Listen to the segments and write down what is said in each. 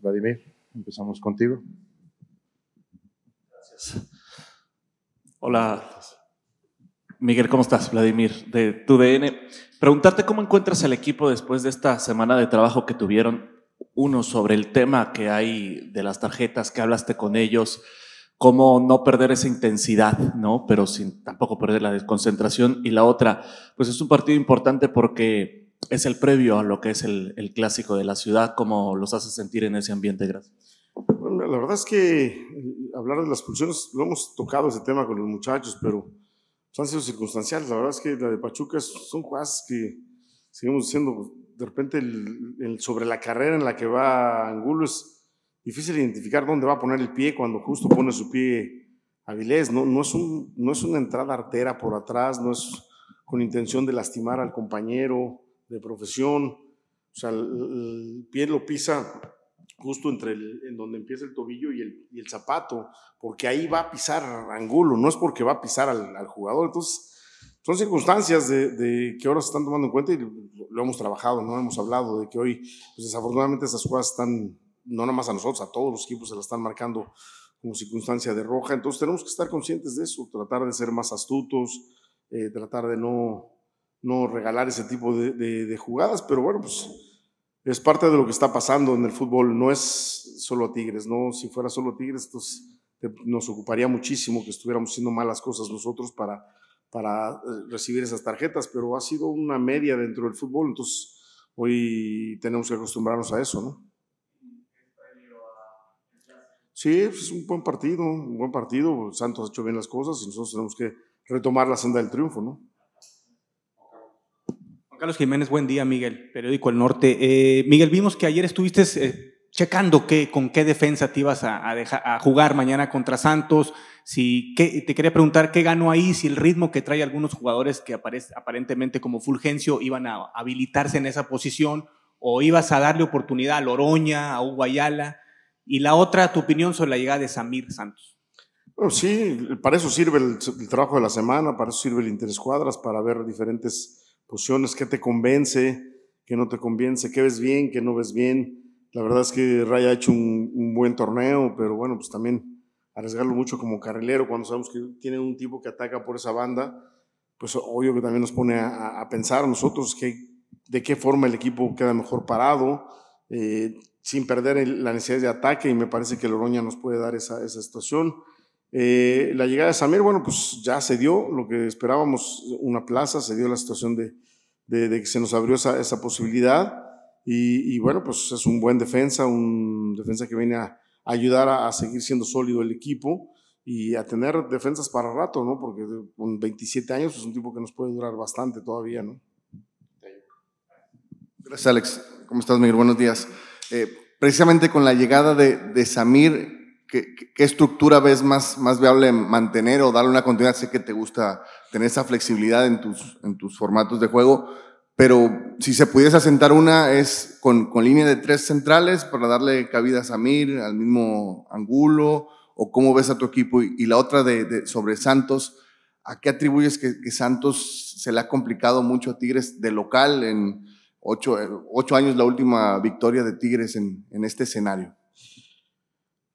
Vladimir, empezamos contigo. Gracias. Hola, Miguel, ¿cómo estás? Vladimir, de TUDN. Preguntarte cómo encuentras al equipo después de esta semana de trabajo que tuvieron, uno sobre el tema que hay de las tarjetas, que hablaste con ellos, cómo no perder esa intensidad, ¿no? Pero sin tampoco perder la desconcentración. Y la otra, pues es un partido importante porque es el previo a lo que es el, clásico de la ciudad, ¿cómo los hace sentir en ese ambiente? Gracias. Bueno, la verdad es que eh, hablar de las pulsiones, lo hemos tocado ese tema con los muchachos, pero han sido circunstanciales. La verdad es que la de Pachuca son cosas que seguimos diciendo, pues, de repente sobre la carrera en la que va Angulo es difícil identificar dónde va a poner el pie cuando justo pone su pie Avilés. No, no, es, un, no es una entrada artera por atrás, no es con intención de lastimar al compañero de profesión, o sea, el, pie lo pisa justo entre el, en donde empieza el tobillo y el, zapato, porque ahí va a pisar Angulo, no es porque va a pisar al, jugador. Entonces, son circunstancias de, que ahora se están tomando en cuenta y lo hemos trabajado, no hemos hablado de que hoy, pues, desafortunadamente esas cosas están, no nada más a nosotros, a todos los equipos se las están marcando como circunstancia de roja. Entonces tenemos que estar conscientes de eso, tratar de ser más astutos, eh, tratar de no no regalar ese tipo de, jugadas, pero bueno, pues es parte de lo que está pasando en el fútbol, no es solo Tigres, ¿no? Si fuera solo Tigres, entonces nos ocuparía muchísimo que estuviéramos haciendo malas cosas nosotros para, para eh, recibir esas tarjetas, pero ha sido una media dentro del fútbol, entonces hoy tenemos que acostumbrarnos a eso, ¿no? Sí, pues, es un buen partido, un buen partido. Santos ha hecho bien las cosas y nosotros tenemos que retomar la senda del triunfo, ¿no? Carlos Jiménez, buen día, Miguel, periódico El Norte. Eh, Miguel, vimos que ayer estuviste eh, checando qué, con qué defensa te ibas a, jugar mañana contra Santos. Si, te quería preguntar qué ganó ahí, si el ritmo que trae algunos jugadores que aparece, aparentemente como Fulgencio iban a habilitarse en esa posición o ibas a darle oportunidad a Loroña, a Uguayala. Y la otra, tu opinión sobre la llegada de Samir Santos. sí, para eso sirve el, el, trabajo de la semana, para eso sirve el interescuadras, para ver diferentes posiciones, qué te convence, qué no te convence, qué ves bien, qué no ves bien. La verdad es que Ray ha hecho un, buen torneo, pero bueno, pues también arriesgarlo mucho como carrilero cuando sabemos que tiene un tipo que ataca por esa banda, pues obvio que también nos pone a, pensar nosotros que, de qué forma el equipo queda mejor parado, eh, sin perder la necesidad de ataque, y me parece que Loroña nos puede dar esa, esa situación. Eh, la llegada de Samir, bueno, pues ya se dio lo que esperábamos, una plaza, se dio la situación de, que se nos abrió esa, esa posibilidad y, bueno, pues es un buen defensa, un defensa que viene a ayudar a, seguir siendo sólido el equipo y a tener defensas para rato, ¿no? Porque con 27 años pues, es un tipo que nos puede durar bastante todavía, ¿no? Gracias, Alex. ¿Cómo estás, Miguel? Buenos días. Eh, precisamente con la llegada de, de Samir, ¿Qué, estructura ves más, más viable mantener o darle una continuidad? Sé que te gusta tener esa flexibilidad en tus, en tus formatos de juego, pero si se pudiese asentar una es con, con línea de tres centrales para darle cabida a Samir, al mismo ángulo o cómo ves a tu equipo, y, la otra de, sobre Santos, ¿a qué atribuyes que, Santos se le ha complicado mucho a Tigres de local en ocho, eh, ocho años la última victoria de Tigres en, en este escenario?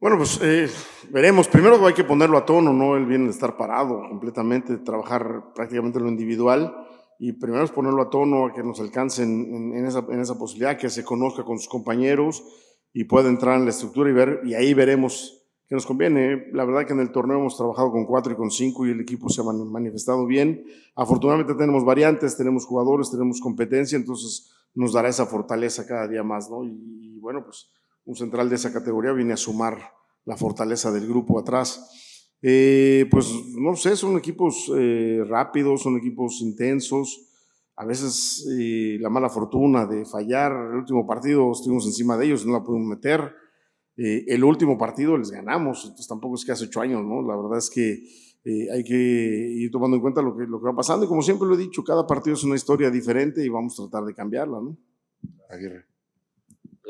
Bueno, pues eh, veremos. Primero hay que ponerlo a tono, ¿no? El bien de estar parado completamente, trabajar prácticamente lo individual y primero es ponerlo a tono, a que nos alcancen en, esa, en, esa, posibilidad, que se conozca con sus compañeros y pueda entrar en la estructura y ver, y ahí veremos qué nos conviene. La verdad que en el torneo hemos trabajado con cuatro y con cinco y el equipo se ha manifestado bien. Afortunadamente tenemos variantes, tenemos jugadores, tenemos competencia, entonces nos dará esa fortaleza cada día más, ¿no? y bueno, pues un central de esa categoría viene a sumar la fortaleza del grupo atrás. Eh, pues no sé, son equipos eh, rápidos, son equipos intensos. A veces eh, la mala fortuna de fallar. El último partido estuvimos encima de ellos, no la pudimos meter. el último partido les ganamos, entonces tampoco es que hace ocho años, ¿no? La verdad es que hay que ir tomando en cuenta lo que, lo que va pasando. Y como siempre lo he dicho, cada partido es una historia diferente y vamos a tratar de cambiarla, ¿no? Aguirre.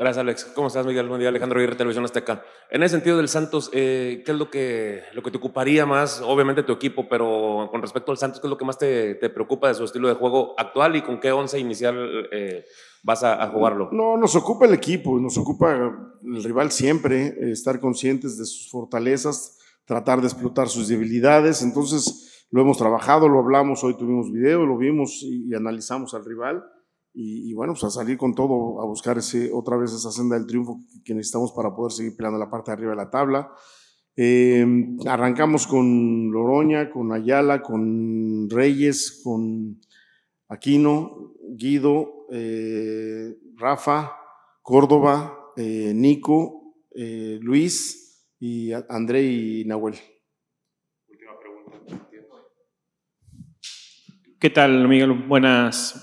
Gracias, Alex. ¿Cómo estás, Miguel? Buen día, Alejandro Aguirre, Televisión Azteca. En ese sentido del Santos, eh, ¿qué es lo que, lo que te ocuparía más? Obviamente tu equipo, pero con respecto al Santos, ¿qué es lo que más te, preocupa de su estilo de juego actual y con qué once inicial eh, vas a, jugarlo? No, nos ocupa el equipo, nos ocupa el rival siempre, eh, estar conscientes de sus fortalezas, tratar de explotar sus debilidades. Entonces, lo hemos trabajado, lo hablamos, hoy tuvimos video, lo vimos y analizamos al rival y, bueno, pues a salir con todo, a buscar ese, otra vez esa senda del triunfo que necesitamos para poder seguir peleando la parte de arriba de la tabla. Em, arrancamos con Loroña, con Ayala, con Reyes, con Aquino, Guido, eh, Rafa, Córdoba, eh, Nico, eh, Luis y André y Nahuel. Última pregunta. ¿Qué tal, Miguel? Buenas,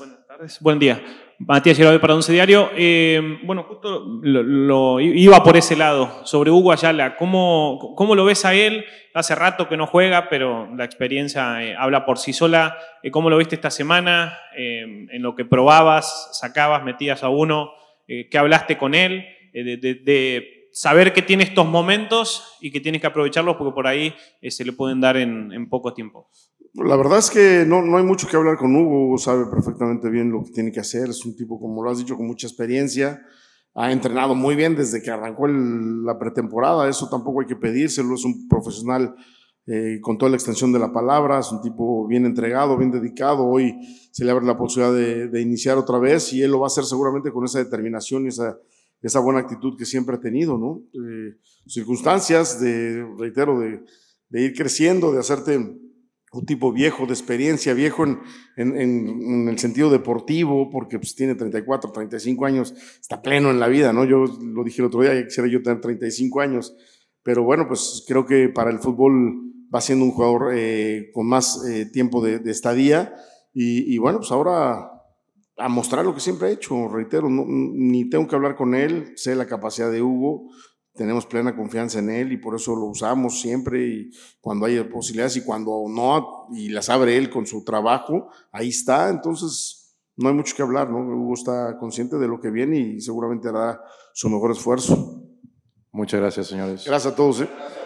Buen día. Matías Yerobe para 11 Diario. Eh, bueno, justo lo, iba por ese lado, sobre Hugo Ayala. ¿Cómo, lo ves a él? Hace rato que no juega, pero la experiencia eh, habla por sí sola. Eh, ¿Cómo lo viste esta semana? en lo que probabas, sacabas, metías a uno. ¿Qué hablaste con él? de, saber que tiene estos momentos y que tienes que aprovecharlos porque por ahí se le pueden dar en poco tiempo. La verdad es que no, hay mucho que hablar con Hugo, sabe perfectamente bien lo que tiene que hacer, es un tipo, como lo has dicho, con mucha experiencia, ha entrenado muy bien desde que arrancó la pretemporada, eso tampoco hay que pedírselo, es un profesional eh, con toda la extensión de la palabra, es un tipo bien entregado, bien dedicado, hoy se le abre la posibilidad de, iniciar otra vez y él lo va a hacer seguramente con esa determinación y esa, esa buena actitud que siempre ha tenido, ¿no? Eh, circunstancias de, reitero, de ir creciendo, de hacerte un tipo viejo de experiencia, viejo en, en, el sentido deportivo, porque pues, tiene 34, 35 años, está pleno en la vida, ¿no? Yo lo dije el otro día, quisiera yo tener 35 años, pero bueno, pues creo que para el fútbol va siendo un jugador eh, con más eh, tiempo de, estadía y, bueno, pues ahora a mostrar lo que siempre he hecho, reitero, ni tengo que hablar con él, sé la capacidad de Hugo, tenemos plena confianza en él y por eso lo usamos siempre y cuando hay posibilidades y cuando no, y las abre él con su trabajo, ahí está, entonces no hay mucho que hablar, ¿no? Hugo está consciente de lo que viene y seguramente hará su mejor esfuerzo. Muchas gracias, señores. Gracias a todos. ¿eh?